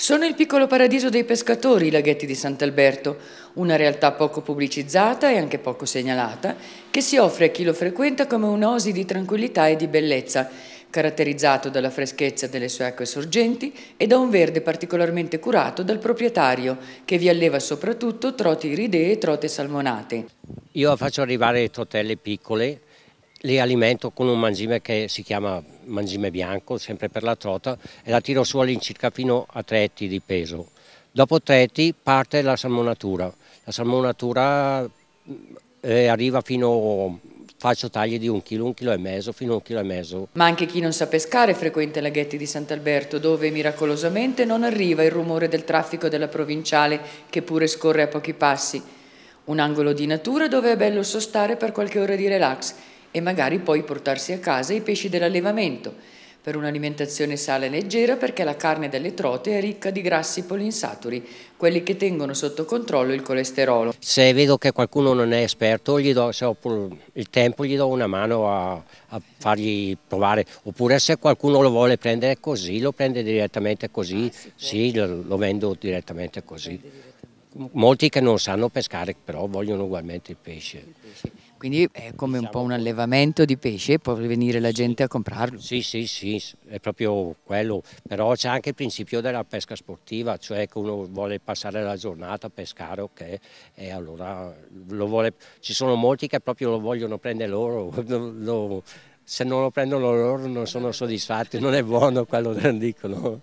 Sono il piccolo paradiso dei pescatori i laghetti di Sant'Alberto, una realtà poco pubblicizzata e anche poco segnalata, che si offre a chi lo frequenta come un'osi di tranquillità e di bellezza, caratterizzato dalla freschezza delle sue acque sorgenti e da un verde particolarmente curato dal proprietario, che vi alleva soprattutto trote iridee e trote salmonate. Io faccio arrivare totelle piccole, li alimento con un mangime che si chiama mangime bianco, sempre per la trota, e la tiro su all'incirca fino a tre etti di peso. Dopo tre etti parte la salmonatura. La salmonatura eh, arriva fino a faccio tagli di un chilo, un chilo e mezzo, fino a un chilo e mezzo. Ma anche chi non sa pescare frequenta i laghetti di Sant'Alberto, dove miracolosamente non arriva il rumore del traffico della provinciale, che pure scorre a pochi passi. Un angolo di natura dove è bello sostare per qualche ora di relax e magari poi portarsi a casa i pesci dell'allevamento per un'alimentazione sale leggera perché la carne delle trote è ricca di grassi polinsaturi, quelli che tengono sotto controllo il colesterolo. Se vedo che qualcuno non è esperto, do, se ho il tempo gli do una mano a, a, fargli provare, oppure se qualcuno lo vuole prendere così, lo prende direttamente così, ah, sì, lo, lo, vendo direttamente così. Direttamente. Molti che non sanno pescare però vogliono ugualmente il pesce. Il pesce. Quindi è come un po' un allevamento di pesce, può venire la gente a comprarlo. Sì, sì, sì, è proprio quello, però c'è anche il principio della pesca sportiva, cioè che uno vuole passare la giornata a pescare, ok, e allora lo vuole... ci sono molti che proprio lo vogliono prendere loro, lo... se non lo prendono loro non sono soddisfatti, non è buono quello che dicono.